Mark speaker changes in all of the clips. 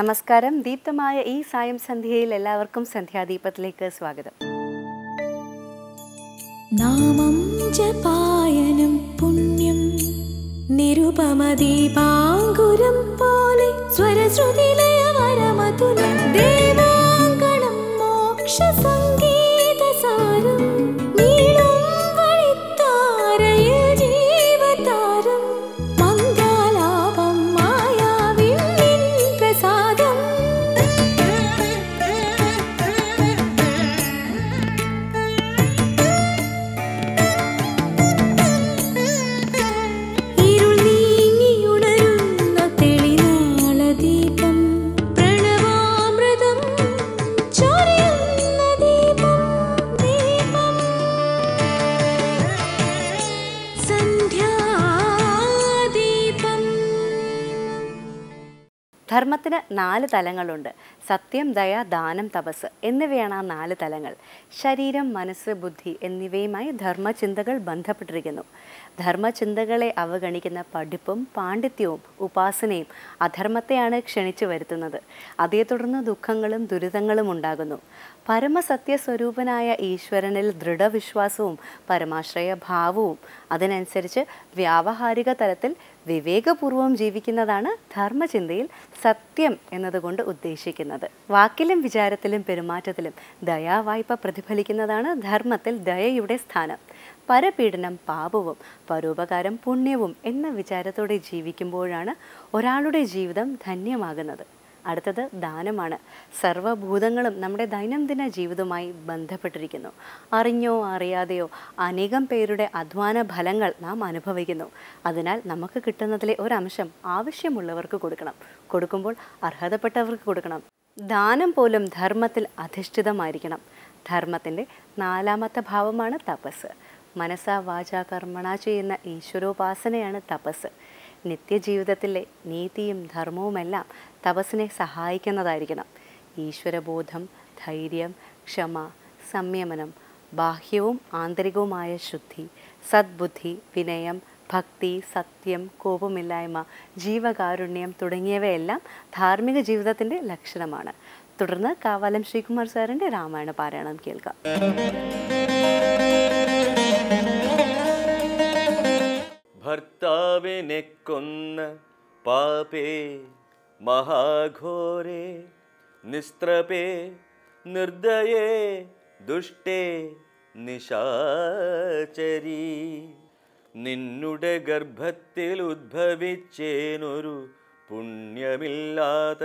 Speaker 1: നമസ്കാരം ദീപ്തമായ ഈ സായം സന്ധ്യയിൽ എല്ലാവർക്കും സന്ധ്യാദീപത്തിലേക്ക് സ്വാഗതം നാമം ജപായനം പുണ്യം നിരുപമദീപാങ്കുരം പോലെ സ്വരശ്രുതിലയ വരമതുലം ദേവ ധർമ്മത്തിന് നാല് തലങ്ങളുണ്ട് സത്യം ദയ ദാനം തപസ് എന്നിവയാണ് ആ നാല് തലങ്ങൾ ശരീരം മനസ്സ് ബുദ്ധി എന്നിവയുമായി ധർമ്മചിന്തകൾ ബന്ധപ്പെട്ടിരിക്കുന്നു ധർമ്മചിന്തകളെ അവഗണിക്കുന്ന പഠിപ്പും പാണ്ഡിത്യവും ഉപാസനയും അധർമ്മത്തെയാണ് ക്ഷണിച്ചു വരുത്തുന്നത് അതേ തുടർന്ന് ദുഃഖങ്ങളും ദുരിതങ്ങളും ഉണ്ടാകുന്നു പരമസത്യസ്വരൂപനായ ഈശ്വരനിൽ ദൃഢവിശ്വാസവും പരമാശ്രയ ഭാവവും അതിനനുസരിച്ച് വ്യാവഹാരിക തലത്തിൽ വിവേകപൂർവം ജീവിക്കുന്നതാണ് ധർമ്മചിന്തയിൽ സത്യം എന്നതുകൊണ്ട് ഉദ്ദേശിക്കുന്നത് വാക്കിലും വിചാരത്തിലും പെരുമാറ്റത്തിലും ദയാവായ്പ പ്രതിഫലിക്കുന്നതാണ് ധർമ്മത്തിൽ ദയയുടെ സ്ഥാനം പരപീഡനം പാപവും പരോപകാരം പുണ്യവും എന്ന വിചാരത്തോടെ ജീവിക്കുമ്പോഴാണ് ഒരാളുടെ ജീവിതം ധന്യമാകുന്നത് അടുത്തത് ദാനമാണ് സർവഭൂതങ്ങളും നമ്മുടെ ദൈനംദിന ജീവിതവുമായി ബന്ധപ്പെട്ടിരിക്കുന്നു അറിഞ്ഞോ അറിയാതെയോ അനേകം പേരുടെ അധ്വാന ഫലങ്ങൾ നാം അനുഭവിക്കുന്നു അതിനാൽ നമുക്ക് കിട്ടുന്നതിലെ ഒരംശം ആവശ്യമുള്ളവർക്ക് കൊടുക്കണം കൊടുക്കുമ്പോൾ അർഹതപ്പെട്ടവർക്ക് കൊടുക്കണം ദാനം പോലും ധർമ്മത്തിൽ അധിഷ്ഠിതമായിരിക്കണം ധർമ്മത്തിൻ്റെ നാലാമത്തെ ഭാവമാണ് തപസ് മനസ്സ വാച കർമ്മണ ചെയ്യുന്ന ഈശ്വരോപാസനയാണ് തപസ് നിത്യജീവിതത്തിലെ നീതിയും ധർമ്മവുമെല്ലാം തപസ്സിനെ സഹായിക്കുന്നതായിരിക്കണം ഈശ്വരബോധം ധൈര്യം ക്ഷമ സംയമനം ബാഹ്യവും ആന്തരികവുമായ ശുദ്ധി സദ്ബുദ്ധി വിനയം ഭക്തി സത്യം കോപമില്ലായ്മ ജീവകാരുണ്യം തുടങ്ങിയവയെല്ലാം ധാർമ്മിക ജീവിതത്തിൻ്റെ ലക്ഷണമാണ് തുടർന്ന് കാവാലം ശ്രീകുമാർ സാറിൻ്റെ രാമായണ പാരായണം കേൾക്കാം
Speaker 2: ഭർത്താവിനെ കൊന്ന പാപേ മഹാഘോരേ നിസ്ത്രപേ നിർദ്ദയേ ദുഷ്ടേ നിശാചരി നിന്നുടെ ഗർഭത്തിൽ ഉദ്ഭവിച്ചേനൊരു പുണ്യമില്ലാത്ത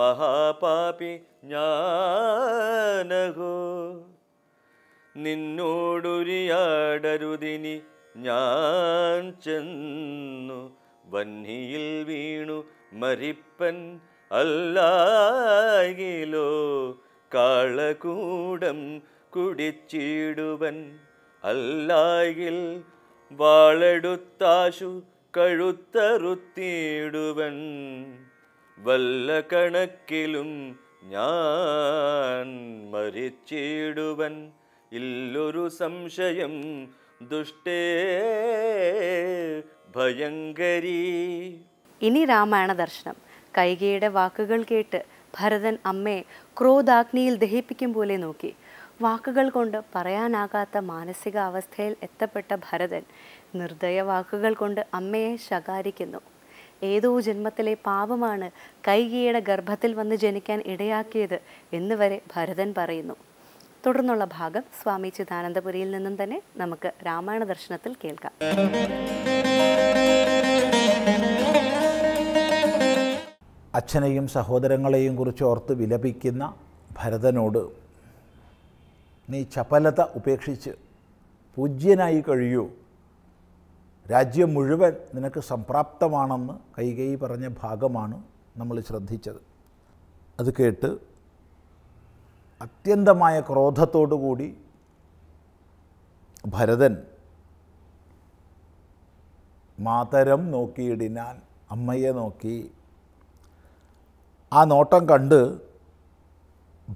Speaker 2: മഹാപാപി ഞാനകോ നിന്നോടൊരിയാടരുതിനി ഞാൻ ചെന്നു വന്നിയിൽ വീണു മരിപ്പൻ അല്ലാകിലോ കാളകൂടം കുടിച്ചിടുവൻ അല്ലായിൽ വാളെടുത്താശു കഴുത്തറുത്തിയിടുവൻ വല്ല കണക്കിലും ഞാൻ മരിച്ചിടുവൻ ഇല്ലൊരു സംശയം ദുഷ്ടേ ഭയങ്കരി
Speaker 1: ഇനി രാമായണ ദർശനം കൈകയുടെ വാക്കുകൾ കേട്ട് ഭരതൻ അമ്മയെ ക്രോധാഗ്നിയിൽ ദഹിപ്പിക്കും പോലെ നോക്കി വാക്കുകൾ കൊണ്ട് പറയാനാകാത്ത മാനസിക അവസ്ഥയിൽ എത്തപ്പെട്ട ഭരതൻ നിർദ്ദയ വാക്കുകൾ കൊണ്ട് അമ്മയെ ശകാരിക്കുന്നു ഏതോ ജന്മത്തിലെ പാപമാണ് കൈകിയുടെ ഗർഭത്തിൽ വന്ന് ജനിക്കാൻ ഇടയാക്കിയത് എന്നുവരെ ഭരതൻ പറയുന്നു തുടർന്നുള്ള ഭാഗം സ്വാമി ചിദാനന്ദപുരിയിൽ നിന്നും തന്നെ നമുക്ക് രാമായണ ദർശനത്തിൽ കേൾക്കാം
Speaker 3: അച്ഛനെയും സഹോദരങ്ങളെയും കുറിച്ച് ഓർത്ത് വിലപിക്കുന്ന ഭരതനോട് നീ ചപലത ഉപേക്ഷിച്ച് പൂജ്യനായി കഴിയൂ രാജ്യം മുഴുവൻ നിനക്ക് സംപ്രാപ്തമാണെന്ന് കൈകൈ പറഞ്ഞ ഭാഗമാണ് നമ്മൾ ശ്രദ്ധിച്ചത് അത് കേട്ട് അത്യന്തമായ ക്രോധത്തോടുകൂടി ഭരതൻ മാതരം നോക്കിയിടിനാൻ അമ്മയെ നോക്കി ആ നോട്ടം കണ്ട്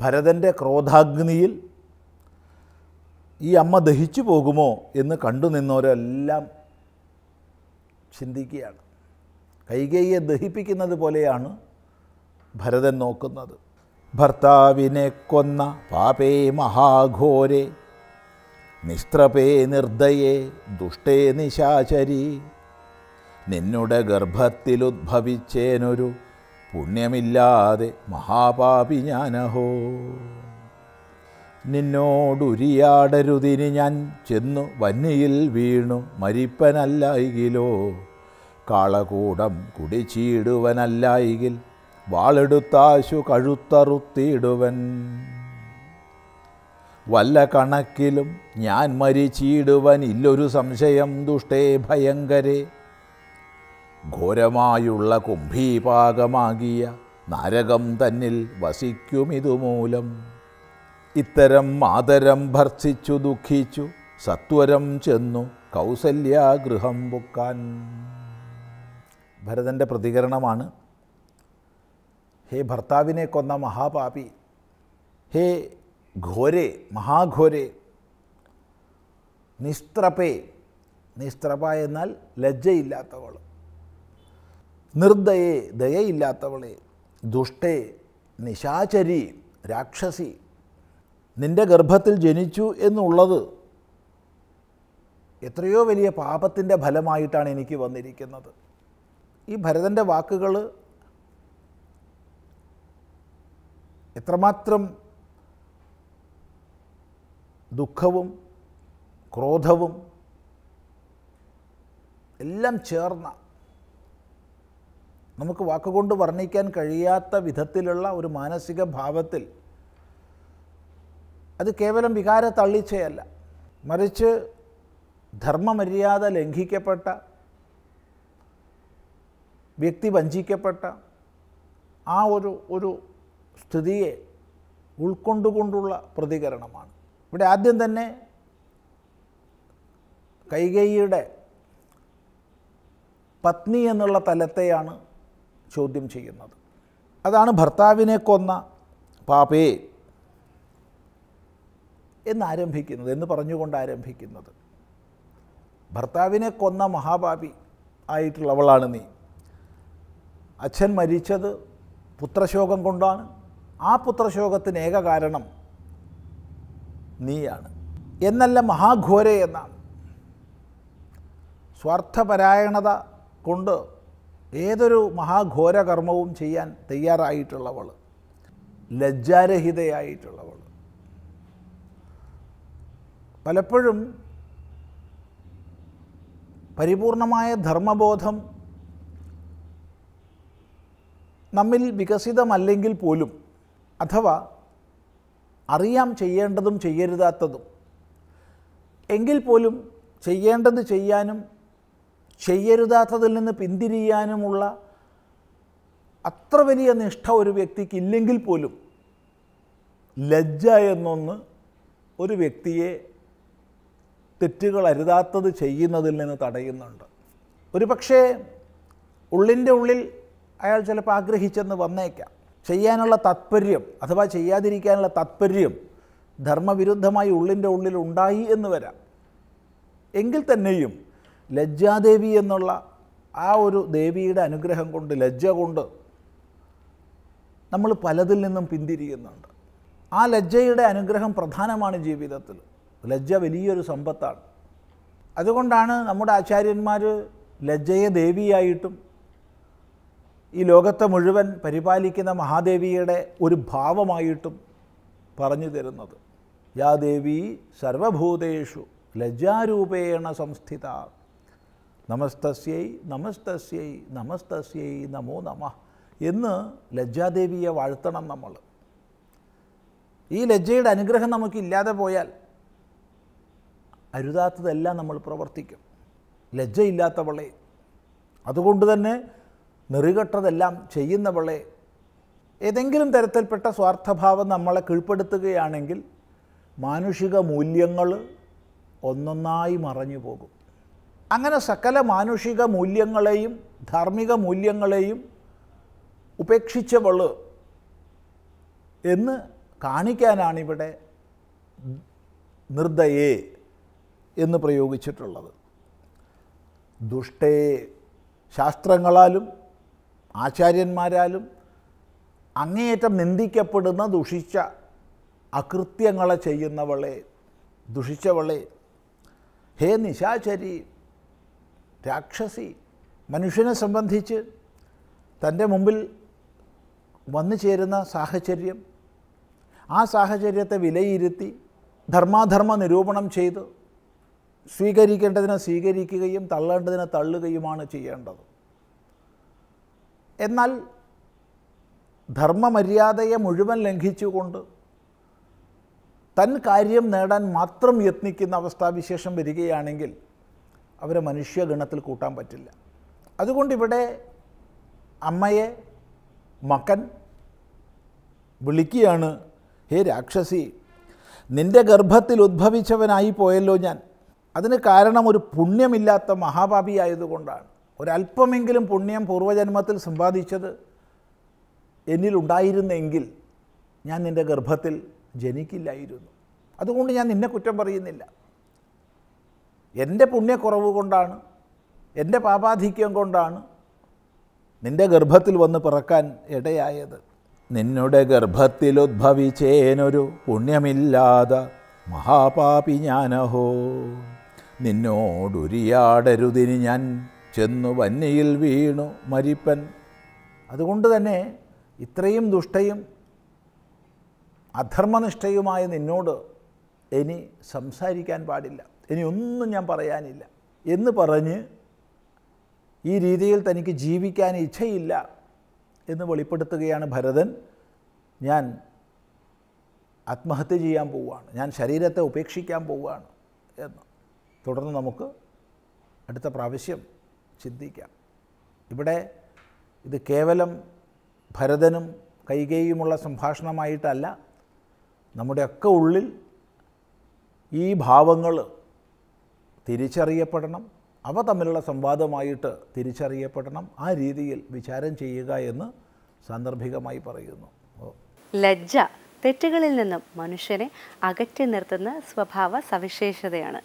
Speaker 3: ഭരതൻ്റെ ക്രോധാഗ്നിയിൽ ഈ അമ്മ ദഹിച്ചു പോകുമോ എന്ന് കണ്ടു നിന്നവരെല്ലാം ചിന്തിക്കുകയാണ് കൈകേയെ ദഹിപ്പിക്കുന്നത് പോലെയാണ് ഭരതൻ നോക്കുന്നത് ഭർത്താവിനെ കൊന്ന പാപേ മഹാഘോരെ നിസ്ത്രപേ നിർദ്ദയേ ദുഷ്ടേ നിശാചരി നിന്നുടെ ഗർഭത്തിലുദ്ഭവിച്ചേനൊരു പുണ്യമില്ലാതെ മഹാപാപി ഞാനഹോ നിന്നോടുരിയാടരുതിന് ഞാൻ ചെന്നു വന്നിയിൽ വീണു മരിപ്പനല്ലായികിലോ കാളകൂടം കുടിച്ചീടുവനല്ലായികിൽ വാളെടുത്താശു കഴുത്തറുത്തിടുവൻ വല്ല കണക്കിലും ഞാൻ മരിച്ചിടുവൻ ഇല്ലൊരു സംശയം ദുഷ്ടേ ഭയങ്കരെ ഘോരമായുള്ള കുംഭീപാകമാകിയ നരകം തന്നിൽ വസിക്കുമിതുമൂലം ഇത്തരം മാതരം ഭർത്തിച്ചു ദുഃഖിച്ചു സത്വരം ചെന്നു കൗസല്യാഗൃഹം പൊക്കാൻ ഭരതൻ്റെ പ്രതികരണമാണ് ഹേ ഭർത്താവിനെ കൊന്ന മഹാപാപി ഹേ ഘോരെ മഹാഘോരെ നിസ്ത്രപേ നിസ്ത്രപ എന്നാൽ ലജ്ജയില്ലാത്തവൾ നിർദ്ദയെ ദയയില്ലാത്തവളെ ദുഷ്ടേ നിശാചരി രാക്ഷസി നിൻ്റെ ഗർഭത്തിൽ ജനിച്ചു എന്നുള്ളത് എത്രയോ വലിയ പാപത്തിൻ്റെ ഫലമായിട്ടാണ് എനിക്ക് വന്നിരിക്കുന്നത് ഈ ഭരതൻ്റെ വാക്കുകൾ എത്രമാത്രം ദുഃഖവും ക്രോധവും എല്ലാം ചേർന്ന നമുക്ക് വാക്കുകൊണ്ട് വർണ്ണിക്കാൻ കഴിയാത്ത വിധത്തിലുള്ള ഒരു മാനസിക ഭാവത്തിൽ അത് കേവലം വികാര തള്ളിച്ചയല്ല മറിച്ച് ധർമ്മമര്യാദ ലംഘിക്കപ്പെട്ട വ്യക്തി വഞ്ചിക്കപ്പെട്ട ആ ഒരു ഒരു സ്ഥിതിയെ ഉൾക്കൊണ്ടുകൊണ്ടുള്ള പ്രതികരണമാണ് ഇവിടെ ആദ്യം തന്നെ കൈകൈയുടെ പത്നി എന്നുള്ള തലത്തെയാണ് ചോദ്യം ചെയ്യുന്നത് അതാണ് ഭർത്താവിനെ കൊന്ന പാപേ എന്നാരംഭിക്കുന്നത് എന്ന് പറഞ്ഞുകൊണ്ട് ആരംഭിക്കുന്നത് ഭർത്താവിനെ കൊന്ന മഹാപാപി ആയിട്ടുള്ളവളാണ് നീ അച്ഛൻ മരിച്ചത് പുത്രശോകം കൊണ്ടാണ് ആ പുത്രശോകത്തിന് ഏക കാരണം നീയാണ് എന്നല്ല മഹാഘോരെ എന്നാണ് സ്വാർത്ഥപരായണത കൊണ്ട് ഏതൊരു മഹാഘോരകർമ്മവും ചെയ്യാൻ തയ്യാറായിട്ടുള്ളവൾ ലജ്ജാരഹിതയായിട്ടുള്ളവൾ പലപ്പോഴും പരിപൂർണമായ ധർമ്മബോധം നമ്മിൽ വികസിതമല്ലെങ്കിൽ പോലും അഥവാ അറിയാം ചെയ്യേണ്ടതും ചെയ്യരുതാത്തതും എങ്കിൽ പോലും ചെയ്യേണ്ടത് ചെയ്യാനും ചെയ്യരുതാത്തതിൽ നിന്ന് പിന്തിരിയാനുമുള്ള അത്ര വലിയ നിഷ്ഠ ഒരു വ്യക്തിക്ക് ഇല്ലെങ്കിൽ പോലും ലജ്ജ എന്നൊന്ന് ഒരു വ്യക്തിയെ തെറ്റുകൾ അരുതാത്തത് ചെയ്യുന്നതിൽ നിന്ന് തടയുന്നുണ്ട് ഒരു പക്ഷേ ഉള്ളിൻ്റെ ഉള്ളിൽ അയാൾ ചിലപ്പോൾ ആഗ്രഹിച്ചെന്ന് വന്നേക്കാം ചെയ്യാനുള്ള താത്പര്യം അഥവാ ചെയ്യാതിരിക്കാനുള്ള താത്പര്യം ധർമ്മവിരുദ്ധമായി ഉള്ളിൻ്റെ ഉള്ളിൽ ഉണ്ടായി എന്ന് വരാം എങ്കിൽ തന്നെയും ലജ്ജാദേവി എന്നുള്ള ആ ഒരു ദേവിയുടെ അനുഗ്രഹം കൊണ്ട് ലജ്ജ കൊണ്ട് നമ്മൾ പലതിൽ നിന്നും പിന്തിരിയുന്നുണ്ട് ആ ലജ്ജയുടെ അനുഗ്രഹം പ്രധാനമാണ് ജീവിതത്തിൽ ലജ്ജ വലിയൊരു സമ്പത്താണ് അതുകൊണ്ടാണ് നമ്മുടെ ആചാര്യന്മാർ ലജ്ജയെ ദേവിയായിട്ടും ഈ ലോകത്തെ മുഴുവൻ പരിപാലിക്കുന്ന മഹാദേവിയുടെ ഒരു ഭാവമായിട്ടും പറഞ്ഞു തരുന്നത് യാ ദേവി സർവഭൂതേഷു ലജ്ജാരൂപേണ സംസ്ഥിത നമസ്തസ്യൈ നമസ്തസ്യൈ നമസ്തസ്യൈ നമോ നമ എന്ന് ലജ്ജാദേവിയെ വാഴ്ത്തണം നമ്മൾ ഈ ലജ്ജയുടെ അനുഗ്രഹം നമുക്കില്ലാതെ പോയാൽ അരുതാത്തതെല്ലാം നമ്മൾ പ്രവർത്തിക്കും ലജ്ജയില്ലാത്തവളെ അതുകൊണ്ട് തന്നെ നെറികെട്ടതെല്ലാം ചെയ്യുന്നവളെ ഏതെങ്കിലും തരത്തിൽപ്പെട്ട സ്വാർത്ഥഭാവം നമ്മളെ കീഴ്പ്പെടുത്തുകയാണെങ്കിൽ മാനുഷിക മൂല്യങ്ങൾ ഒന്നൊന്നായി മറഞ്ഞു പോകും അങ്ങനെ സകല മാനുഷിക മൂല്യങ്ങളെയും ധാർമ്മിക മൂല്യങ്ങളെയും ഉപേക്ഷിച്ചവൾ എന്ന് കാണിക്കാനാണിവിടെ നിർദ്ദയെ എന്ന് പ്രയോഗിച്ചിട്ടുള്ളത് ദുഷ്ടയെ ശാസ്ത്രങ്ങളാലും ആചാര്യന്മാരാലും അങ്ങേയറ്റം നിന്ദിക്കപ്പെടുന്ന ദുഷിച്ച അകൃത്യങ്ങളെ ചെയ്യുന്നവളെ ദുഷിച്ചവളെ ഹേ നിശാചരി രാക്ഷസി മനുഷ്യനെ സംബന്ധിച്ച് തൻ്റെ മുമ്പിൽ വന്നു ചേരുന്ന സാഹചര്യം ആ സാഹചര്യത്തെ വിലയിരുത്തി ധർമാധർമ്മ നിരൂപണം ചെയ്ത് സ്വീകരിക്കേണ്ടതിനെ സ്വീകരിക്കുകയും തള്ളേണ്ടതിനെ തള്ളുകയുമാണ് ചെയ്യേണ്ടത് എന്നാൽ ധർമ്മമര്യാദയെ മുഴുവൻ ലംഘിച്ചുകൊണ്ട് തൻ കാര്യം നേടാൻ മാത്രം യത്നിക്കുന്ന അവസ്ഥാവിശേഷം വരികയാണെങ്കിൽ അവരെ മനുഷ്യഗണത്തിൽ കൂട്ടാൻ പറ്റില്ല അതുകൊണ്ട് ഇവിടെ അമ്മയെ മകൻ വിളിക്കുകയാണ് ഹേ രാക്ഷസി നിൻ്റെ ഗർഭത്തിൽ ഉദ്ഭവിച്ചവനായി പോയല്ലോ ഞാൻ അതിന് കാരണം ഒരു പുണ്യമില്ലാത്ത മഹാഭാവിയായതുകൊണ്ടാണ് ഒരല്പമെങ്കിലും പുണ്യം പൂർവ്വജന്മത്തിൽ സമ്പാദിച്ചത് എന്നിലുണ്ടായിരുന്നെങ്കിൽ ഞാൻ നിൻ്റെ ഗർഭത്തിൽ ജനിക്കില്ലായിരുന്നു അതുകൊണ്ട് ഞാൻ നിന്നെ കുറ്റം പറയുന്നില്ല എൻ്റെ പുണ്യക്കുറവ് കൊണ്ടാണ് എൻ്റെ പാപാധിക്യം കൊണ്ടാണ് നിൻ്റെ ഗർഭത്തിൽ വന്ന് പിറക്കാൻ ഇടയായത് നിന്നുടെ ഗർഭത്തിൽ ഉദ്ഭവിച്ചേനൊരു പുണ്യമില്ലാതെ മഹാപാപി ഞാനഹോ നിന്നോടുരിയാടരുതിന് ഞാൻ ചെന്നു വന്നിയിൽ വീണു മരിപ്പൻ അതുകൊണ്ട് തന്നെ ഇത്രയും ദുഷ്ടയും അധർമ്മനിഷ്ഠയുമായ നിന്നോട് ഇനി സംസാരിക്കാൻ പാടില്ല ഇനി ഒന്നും ഞാൻ പറയാനില്ല എന്ന് പറഞ്ഞ് ഈ രീതിയിൽ തനിക്ക് ജീവിക്കാൻ ഇച്ഛയില്ല എന്ന് വെളിപ്പെടുത്തുകയാണ് ഭരതൻ ഞാൻ ആത്മഹത്യ ചെയ്യാൻ പോവുകയാണ് ഞാൻ ശരീരത്തെ ഉപേക്ഷിക്കാൻ പോവുകയാണ് എന്ന് തുടർന്ന് നമുക്ക് അടുത്ത പ്രാവശ്യം ചിന്തിക്കാം ഇവിടെ ഇത് കേവലം ഭരതനും കൈകേയുമുള്ള സംഭാഷണമായിട്ടല്ല നമ്മുടെയൊക്കെ ഉള്ളിൽ ഈ ഭാവങ്ങൾ തിരിച്ചറിയപ്പെടണം അവ തമ്മിലുള്ള സംവാദമായിട്ട് തിരിച്ചറിയപ്പെടണം ആ രീതിയിൽ വിചാരം ചെയ്യുക എന്ന് സാന്ദർഭികമായി പറയുന്നു
Speaker 1: ലജ്ജ തെറ്റുകളിൽ നിന്നും മനുഷ്യനെ അകറ്റി നിർത്തുന്ന സ്വഭാവ സവിശേഷതയാണ്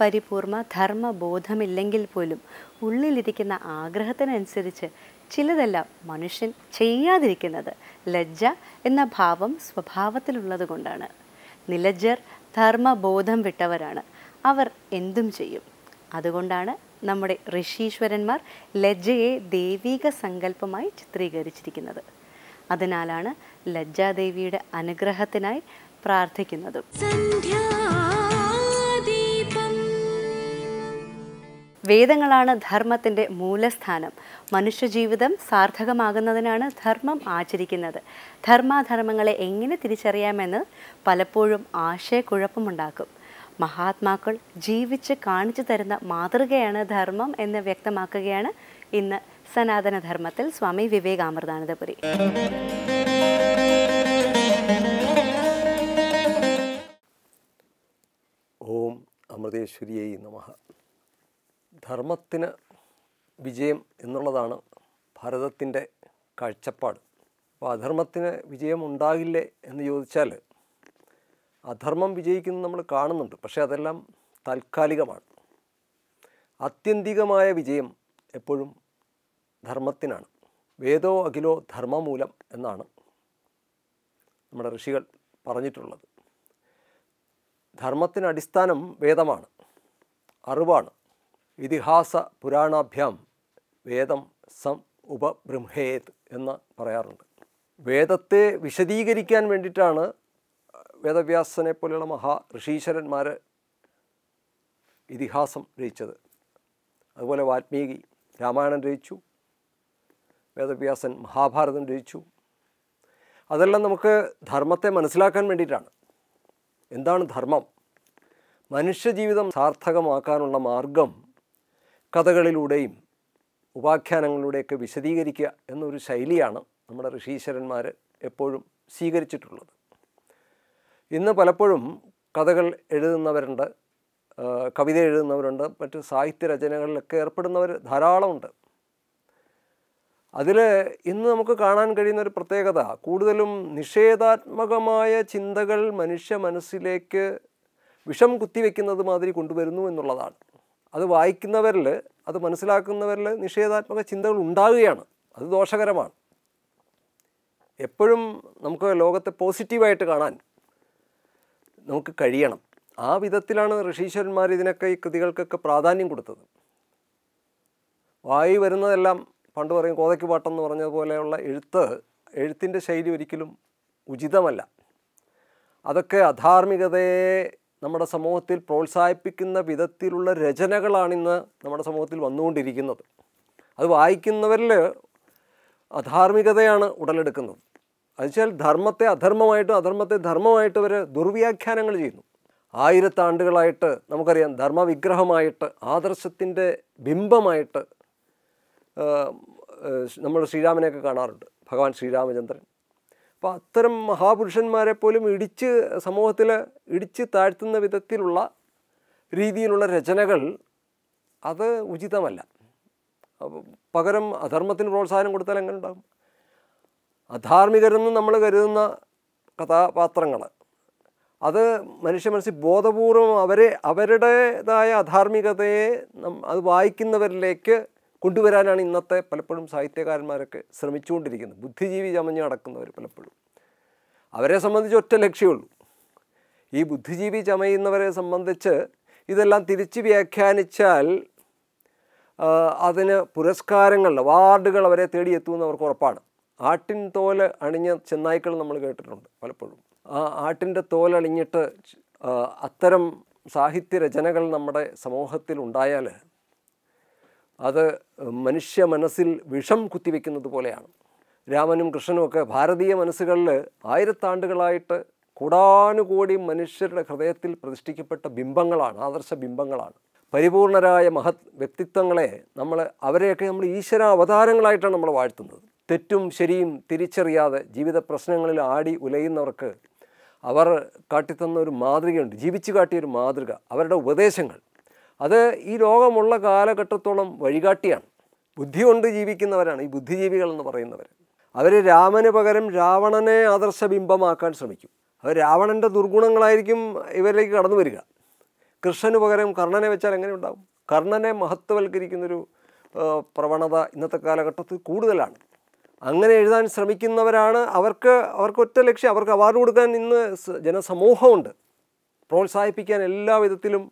Speaker 1: പരിപൂർണ ധർമ്മബോധമില്ലെങ്കിൽ പോലും ഉള്ളിലിരിക്കുന്ന ആഗ്രഹത്തിനനുസരിച്ച് ചിലതെല്ലാം മനുഷ്യൻ ചെയ്യാതിരിക്കുന്നത് ലജ്ജ എന്ന ഭാവം സ്വഭാവത്തിലുള്ളത് കൊണ്ടാണ് നിലജ്ജർ ധർമ്മബോധം വിട്ടവരാണ് അവർ എന്തും ചെയ്യും അതുകൊണ്ടാണ് നമ്മുടെ ഋഷീശ്വരന്മാർ ലജ്ജയെ ദൈവീക സങ്കല്പമായി ചിത്രീകരിച്ചിരിക്കുന്നത് അതിനാലാണ് ലജ്ജാദേവിയുടെ അനുഗ്രഹത്തിനായി പ്രാർത്ഥിക്കുന്നതും വേദങ്ങളാണ് ധർമ്മത്തിൻ്റെ മൂലസ്ഥാനം മനുഷ്യജീവിതം സാർത്ഥകമാകുന്നതിനാണ് ധർമ്മം ആചരിക്കുന്നത് ധർമാധർമ്മങ്ങളെ എങ്ങനെ തിരിച്ചറിയാമെന്ന് പലപ്പോഴും ആശയക്കുഴപ്പമുണ്ടാക്കും മഹാത്മാക്കൾ ജീവിച്ച് കാണിച്ചു തരുന്ന മാതൃകയാണ് ധർമ്മം എന്ന് വ്യക്തമാക്കുകയാണ് ഇന്ന് സനാതനധർമ്മത്തിൽ സ്വാമി വിവേകാമൃതാനന്ദപുരി
Speaker 4: ഓം അമൃതേശ്വരിയേ നമഃ ധർമ്മത്തിന് വിജയം എന്നുള്ളതാണ് ഭാരതത്തിൻ്റെ കാഴ്ചപ്പാട് അപ്പോൾ അധർമ്മത്തിന് വിജയം ഉണ്ടാകില്ലേ എന്ന് ചോദിച്ചാൽ അധർമ്മം വിജയിക്കുന്നത് നമ്മൾ കാണുന്നുണ്ട് പക്ഷേ അതെല്ലാം താൽക്കാലികമാണ് ആത്യന്തികമായ വിജയം എപ്പോഴും ധർമ്മത്തിനാണ് വേദോ അഖിലോ ധർമ്മമൂലം എന്നാണ് നമ്മുടെ ഋഷികൾ പറഞ്ഞിട്ടുള്ളത് ധർമ്മത്തിന് അടിസ്ഥാനം വേദമാണ് അറിവാണ് ഇതിഹാസ പുരാണാഭ്യാം വേദം സം ഉപബ്രഹ്മേത് എന്ന് പറയാറുണ്ട് വേദത്തെ വിശദീകരിക്കാൻ വേണ്ടിയിട്ടാണ് വേദവ്യാസനെ പോലെയുള്ള മഹാ ഋഷീശ്വരന്മാർ ഇതിഹാസം രചിച്ചത് അതുപോലെ വാൽമീകി രാമായണം രചിച്ചു വേദവ്യാസൻ മഹാഭാരതം രചിച്ചു അതെല്ലാം നമുക്ക് ധർമ്മത്തെ മനസ്സിലാക്കാൻ വേണ്ടിയിട്ടാണ് എന്താണ് ധർമ്മം മനുഷ്യജീവിതം സാർത്ഥകമാക്കാനുള്ള മാർഗം കഥകളിലൂടെയും ഉപാഖ്യാനങ്ങളിലൂടെയൊക്കെ വിശദീകരിക്കുക എന്നൊരു ശൈലിയാണ് നമ്മുടെ ഋഷീശ്വരന്മാർ എപ്പോഴും സ്വീകരിച്ചിട്ടുള്ളത് ഇന്ന് പലപ്പോഴും കഥകൾ എഴുതുന്നവരുണ്ട് കവിത എഴുതുന്നവരുണ്ട് മറ്റ് സാഹിത്യ രചനകളിലൊക്കെ ഏർപ്പെടുന്നവർ ധാരാളമുണ്ട് അതിൽ ഇന്ന് നമുക്ക് കാണാൻ കഴിയുന്ന ഒരു പ്രത്യേകത കൂടുതലും നിഷേധാത്മകമായ ചിന്തകൾ മനുഷ്യ മനസ്സിലേക്ക് വിഷം കുത്തിവെക്കുന്നത് മാതിരി കൊണ്ടുവരുന്നു എന്നുള്ളതാണ് അത് വായിക്കുന്നവരിൽ അത് മനസ്സിലാക്കുന്നവരിൽ നിഷേധാത്മക ചിന്തകൾ ഉണ്ടാവുകയാണ് അത് ദോഷകരമാണ് എപ്പോഴും നമുക്ക് ലോകത്തെ പോസിറ്റീവായിട്ട് കാണാൻ നമുക്ക് കഴിയണം ആ വിധത്തിലാണ് ഋഷീശ്വരന്മാർ ഇതിനൊക്കെ ഈ കൃതികൾക്കൊക്കെ പ്രാധാന്യം കൊടുത്തത് വായി വരുന്നതെല്ലാം പണ്ട് പറയും കോതയ്ക്ക് പാട്ടെന്ന് പറഞ്ഞതുപോലെയുള്ള എഴുത്ത് എഴുത്തിൻ്റെ ശൈലി ഒരിക്കലും ഉചിതമല്ല അതൊക്കെ അധാർമികതയെ നമ്മുടെ സമൂഹത്തിൽ പ്രോത്സാഹിപ്പിക്കുന്ന വിധത്തിലുള്ള രചനകളാണിന്ന് നമ്മുടെ സമൂഹത്തിൽ വന്നുകൊണ്ടിരിക്കുന്നത് അത് വായിക്കുന്നവരിൽ അധാർമികതയാണ് ഉടലെടുക്കുന്നത് എന്നുവെച്ചാൽ ധർമ്മത്തെ അധർമ്മമായിട്ടും അധർമ്മത്തെ ധർമ്മമായിട്ട് അവർ ദുർവ്യാഖ്യാനങ്ങൾ ചെയ്യുന്നു ആയിരത്താണ്ടുകളായിട്ട് നമുക്കറിയാം ധർമ്മവിഗ്രഹമായിട്ട് ആദർശത്തിൻ്റെ ബിംബമായിട്ട് നമ്മൾ ശ്രീരാമനെയൊക്കെ കാണാറുണ്ട് ഭഗവാൻ ശ്രീരാമചന്ദ്രൻ അപ്പോൾ അത്തരം മഹാപുരുഷന്മാരെ പോലും ഇടിച്ച് സമൂഹത്തിൽ ഇടിച്ച് താഴ്ത്തുന്ന വിധത്തിലുള്ള രീതിയിലുള്ള രചനകൾ അത് ഉചിതമല്ല പകരം അധർമ്മത്തിന് പ്രോത്സാഹനം കൊടുത്താൽ എങ്ങനെ ഉണ്ടാകും അധാർമികരെന്ന് നമ്മൾ കരുതുന്ന കഥാപാത്രങ്ങൾ അത് മനുഷ്യ മനസ്സിൽ ബോധപൂർവം അവരെ അവരുടേതായ അധാർമികതയെ അത് വായിക്കുന്നവരിലേക്ക് കൊണ്ടുവരാനാണ് ഇന്നത്തെ പലപ്പോഴും സാഹിത്യകാരന്മാരൊക്കെ ശ്രമിച്ചുകൊണ്ടിരിക്കുന്നത് ബുദ്ധിജീവി ചമഞ്ഞ് നടക്കുന്നവർ പലപ്പോഴും അവരെ സംബന്ധിച്ച് ഒറ്റ ലക്ഷ്യമുള്ളൂ ഈ ബുദ്ധിജീവി ചമയുന്നവരെ സംബന്ധിച്ച് ഇതെല്ലാം തിരിച്ച് വ്യാഖ്യാനിച്ചാൽ അതിന് പുരസ്കാരങ്ങൾ അവാർഡുകൾ അവരെ തേടിയെത്തുമെന്ന് അവർക്ക് ഉറപ്പാണ് ആട്ടിൻ തോല് അണിഞ്ഞ ചെന്നായ്ക്കൾ നമ്മൾ കേട്ടിട്ടുണ്ട് പലപ്പോഴും ആ ആട്ടിൻ്റെ തോലണിഞ്ഞിട്ട് അത്തരം സാഹിത്യരചനകൾ നമ്മുടെ സമൂഹത്തിൽ ഉണ്ടായാൽ അത് മനുഷ്യ മനസ്സിൽ വിഷം കുത്തിവെക്കുന്നത് പോലെയാണ് രാമനും കൃഷ്ണനുമൊക്കെ ഭാരതീയ മനസ്സുകളിൽ ആയിരത്താണ്ടുകളായിട്ട് കൂടാനുകൂടി മനുഷ്യരുടെ ഹൃദയത്തിൽ പ്രതിഷ്ഠിക്കപ്പെട്ട ബിംബങ്ങളാണ് ആദർശ ബിംബങ്ങളാണ് പരിപൂർണരായ മഹത് വ്യക്തിത്വങ്ങളെ നമ്മൾ അവരെയൊക്കെ നമ്മൾ ഈശ്വര അവതാരങ്ങളായിട്ടാണ് നമ്മൾ വാഴ്ത്തുന്നത് തെറ്റും ശരിയും തിരിച്ചറിയാതെ ജീവിത പ്രശ്നങ്ങളിൽ ആടി ഉലയുന്നവർക്ക് അവർ കാട്ടിത്തന്ന ഒരു മാതൃകയുണ്ട് ജീവിച്ചു കാട്ടിയ ഒരു മാതൃക അവരുടെ ഉപദേശങ്ങൾ അത് ഈ ലോകമുള്ള കാലഘട്ടത്തോളം വഴികാട്ടിയാണ് ബുദ്ധി കൊണ്ട് ജീവിക്കുന്നവരാണ് ഈ ബുദ്ധിജീവികൾ എന്ന് പറയുന്നവർ അവർ രാമന് പകരം രാവണനെ ആദർശബിംബമാക്കാൻ ശ്രമിക്കും അവർ രാവണൻ്റെ ദുർഗുണങ്ങളായിരിക്കും ഇവരിലേക്ക് കടന്നു വരിക കൃഷ്ണന് പകരം കർണനെ വെച്ചാൽ എങ്ങനെ ഉണ്ടാവും കർണനെ മഹത്വവൽക്കരിക്കുന്നൊരു പ്രവണത ഇന്നത്തെ കാലഘട്ടത്തിൽ കൂടുതലാണ് അങ്ങനെ എഴുതാൻ ശ്രമിക്കുന്നവരാണ് അവർക്ക് അവർക്ക് ഒറ്റ ലക്ഷ്യം അവർക്ക് അവാർഡ് കൊടുക്കാൻ ഇന്ന് ജനസമൂഹമുണ്ട് പ്രോത്സാഹിപ്പിക്കാൻ എല്ലാ വിധത്തിലും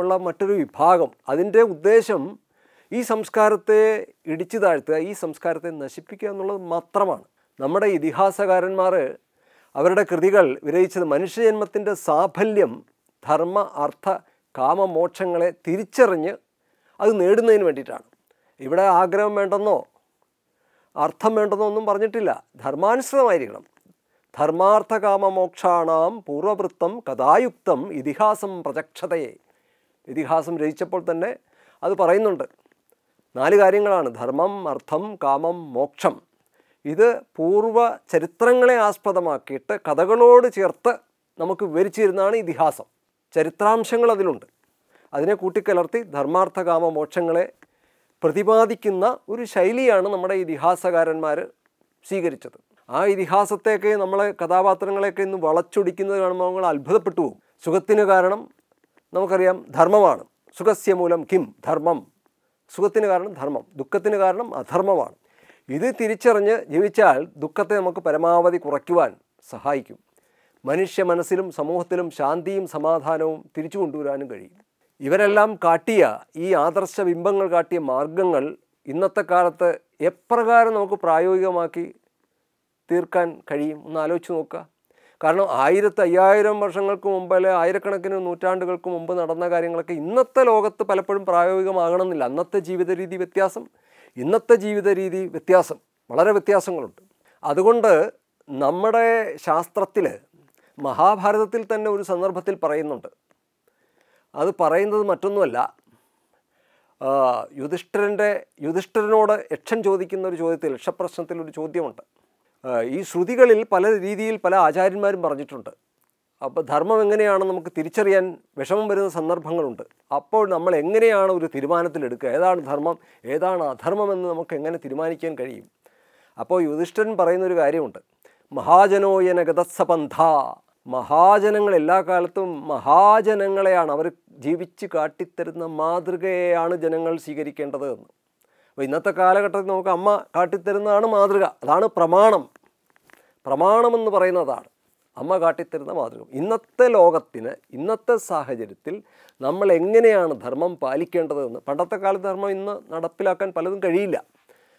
Speaker 4: ഉള്ള മറ്റൊരു വിഭാഗം അതിൻ്റെ ഉദ്ദേശം ഈ സംസ്കാരത്തെ ഇടിച്ചു താഴ്ത്തുക ഈ സംസ്കാരത്തെ നശിപ്പിക്കുക എന്നുള്ളത് മാത്രമാണ് നമ്മുടെ ഇതിഹാസകാരന്മാർ അവരുടെ കൃതികൾ വിരയിച്ചത് മനുഷ്യജന്മത്തിൻ്റെ സാഫല്യം ധർമ്മ അർത്ഥ കാമമോക്ഷങ്ങളെ തിരിച്ചറിഞ്ഞ് അത് നേടുന്നതിന് വേണ്ടിയിട്ടാണ് ഇവിടെ ആഗ്രഹം വേണ്ടെന്നോ അർത്ഥം വേണ്ടെന്നോ ഒന്നും പറഞ്ഞിട്ടില്ല ധർമാനുസൃതമായിരിക്കണം ധർമാർത്ഥകാമമോക്ഷാണാം പൂർവവൃത്തം കഥായുക്തം ഇതിഹാസം പ്രചക്ഷതയെ ഇതിഹാസം രചിച്ചപ്പോൾ തന്നെ അത് പറയുന്നുണ്ട് നാല് കാര്യങ്ങളാണ് ധർമ്മം അർത്ഥം കാമം മോക്ഷം ഇത് പൂർവ ചരിത്രങ്ങളെ ആസ്പദമാക്കിയിട്ട് കഥകളോട് ചേർത്ത് നമുക്ക് വിവരിച്ചിരുന്നതാണ് ഇതിഹാസം ചരിത്രാംശങ്ങൾ അതിലുണ്ട് അതിനെ കൂട്ടിക്കലർത്തി ധർമാർത്ഥകാമ മോക്ഷങ്ങളെ പ്രതിപാദിക്കുന്ന ഒരു ശൈലിയാണ് നമ്മുടെ ഇതിഹാസകാരന്മാർ സ്വീകരിച്ചത് ആ ഇതിഹാസത്തെയൊക്കെ നമ്മളെ കഥാപാത്രങ്ങളെയൊക്കെ ഇന്ന് വളച്ചൊടിക്കുന്നത് കാണുമ്പോൾ നമ്മൾ അത്ഭുതപ്പെട്ടു പോകും സുഖത്തിന് കാരണം നമുക്കറിയാം ധർമ്മമാണ് സുഖസ്യ മൂലം കിം ധർമ്മം സുഖത്തിന് കാരണം ധർമ്മം ദുഃഖത്തിന് കാരണം അധർമ്മമാണ് ഇത് തിരിച്ചറിഞ്ഞ് ജീവിച്ചാൽ ദുഃഖത്തെ നമുക്ക് പരമാവധി കുറയ്ക്കുവാൻ സഹായിക്കും മനുഷ്യ മനസ്സിലും സമൂഹത്തിലും ശാന്തിയും സമാധാനവും തിരിച്ചു കൊണ്ടുവരാനും കഴിയും ഇവരെല്ലാം കാട്ടിയ ഈ ആദർശ ബിംബങ്ങൾ കാട്ടിയ മാർഗങ്ങൾ ഇന്നത്തെ കാലത്ത് എപ്രകാരം നമുക്ക് പ്രായോഗികമാക്കി തീർക്കാൻ കഴിയും ഒന്ന് ആലോചിച്ച് നോക്കുക കാരണം ആയിരത്തി അയ്യായിരം വർഷങ്ങൾക്ക് മുമ്പ് അല്ലെ ആയിരക്കണക്കിന് നൂറ്റാണ്ടുകൾക്ക് മുമ്പ് നടന്ന കാര്യങ്ങളൊക്കെ ഇന്നത്തെ ലോകത്ത് പലപ്പോഴും പ്രായോഗികമാകണമെന്നില്ല അന്നത്തെ ജീവിത രീതി വ്യത്യാസം ഇന്നത്തെ ജീവിത രീതി വ്യത്യാസം വളരെ വ്യത്യാസങ്ങളുണ്ട് അതുകൊണ്ട് നമ്മുടെ ശാസ്ത്രത്തിൽ മഹാഭാരതത്തിൽ തന്നെ ഒരു സന്ദർഭത്തിൽ പറയുന്നുണ്ട് അത് പറയുന്നത് മറ്റൊന്നുമല്ല യുധിഷ്ഠിരൻ്റെ യുധിഷ്ഠിരനോട് യക്ഷൻ ചോദിക്കുന്ന ഒരു ചോദ്യത്തിൽ യക്ഷപ്രശ്നത്തിൽ ഒരു ചോദ്യമുണ്ട് ഈ ശ്രുതികളിൽ പല രീതിയിൽ പല ആചാര്യന്മാരും പറഞ്ഞിട്ടുണ്ട് അപ്പോൾ ധർമ്മം എങ്ങനെയാണ് നമുക്ക് തിരിച്ചറിയാൻ വിഷമം വരുന്ന സന്ദർഭങ്ങളുണ്ട് അപ്പോൾ നമ്മൾ എങ്ങനെയാണ് ഒരു തീരുമാനത്തിലെടുക്കുക ഏതാണ് ധർമ്മം ഏതാണ് അധർമ്മം എന്ന് നമുക്ക് എങ്ങനെ തീരുമാനിക്കാൻ കഴിയും അപ്പോൾ യുധിഷ്ഠൻ പറയുന്നൊരു കാര്യമുണ്ട് മഹാജനോയന ഗതസപന്ധ മഹാജനങ്ങൾ എല്ലാ കാലത്തും മഹാജനങ്ങളെയാണ് അവർ ജീവിച്ച് കാട്ടിത്തരുന്ന മാതൃകയെയാണ് ജനങ്ങൾ സ്വീകരിക്കേണ്ടത് എന്ന് അപ്പോൾ ഇന്നത്തെ കാലഘട്ടത്തിൽ നമുക്ക് അമ്മ കാട്ടിത്തരുന്നതാണ് മാതൃക അതാണ് പ്രമാണം പ്രമാണമെന്ന് പറയുന്നതാണ് അമ്മ കാട്ടിത്തരുന്ന മാതൃക ഇന്നത്തെ ലോകത്തിന് ഇന്നത്തെ സാഹചര്യത്തിൽ നമ്മൾ എങ്ങനെയാണ് ധർമ്മം പാലിക്കേണ്ടതെന്ന് പണ്ടത്തെ കാലത്ത് ധർമ്മം ഇന്ന് നടപ്പിലാക്കാൻ പലതും കഴിയില്ല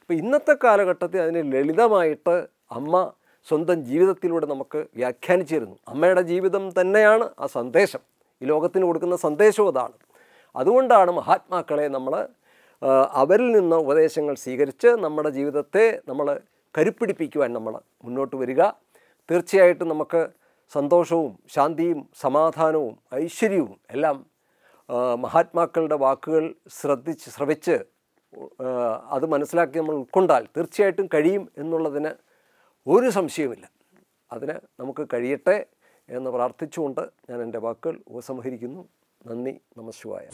Speaker 4: അപ്പോൾ ഇന്നത്തെ കാലഘട്ടത്തിൽ അതിനെ ലളിതമായിട്ട് അമ്മ സ്വന്തം ജീവിതത്തിലൂടെ നമുക്ക് വ്യാഖ്യാനിച്ചിരുന്നു അമ്മയുടെ ജീവിതം തന്നെയാണ് ആ സന്ദേശം ഈ ലോകത്തിന് കൊടുക്കുന്ന സന്ദേശവും അതാണ് അതുകൊണ്ടാണ് മഹാത്മാക്കളെ നമ്മൾ അവരിൽ നിന്ന് ഉപദേശങ്ങൾ സ്വീകരിച്ച് നമ്മുടെ ജീവിതത്തെ നമ്മൾ കരുപ്പിടിപ്പിക്കുവാൻ നമ്മൾ മുന്നോട്ട് വരിക തീർച്ചയായിട്ടും നമുക്ക് സന്തോഷവും ശാന്തിയും സമാധാനവും ഐശ്വര്യവും എല്ലാം മഹാത്മാക്കളുടെ വാക്കുകൾ ശ്രദ്ധിച്ച് ശ്രവിച്ച് അത് മനസ്സിലാക്കി നമ്മൾ ഉൾക്കൊണ്ടാൽ തീർച്ചയായിട്ടും കഴിയും എന്നുള്ളതിന് ഒരു സംശയവുമില്ല അതിന് നമുക്ക് കഴിയട്ടെ എന്ന് പ്രാർത്ഥിച്ചുകൊണ്ട് ഞാൻ എൻ്റെ വാക്കുകൾ ഉപസംഹരിക്കുന്നു നന്ദി നമശിവായ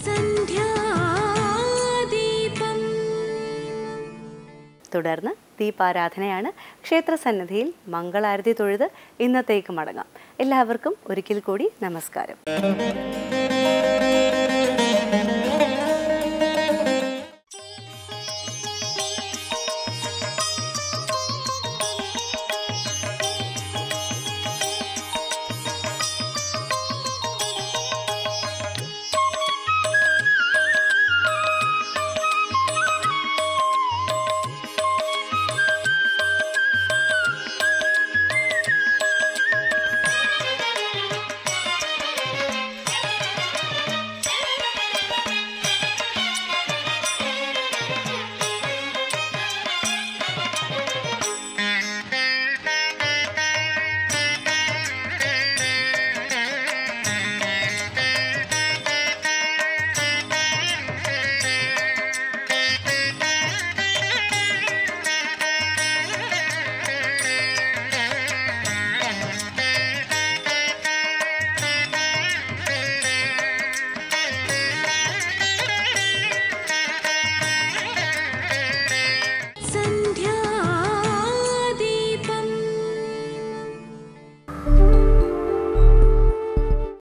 Speaker 1: തുടർന്ന് ദീപാരാധനയാണ് ക്ഷേത്രസന്നിധിയിൽ മംഗളാരതി തൊഴുത് ഇന്നത്തേക്ക് മടങ്ങാം എല്ലാവർക്കും ഒരിക്കൽ കൂടി നമസ്കാരം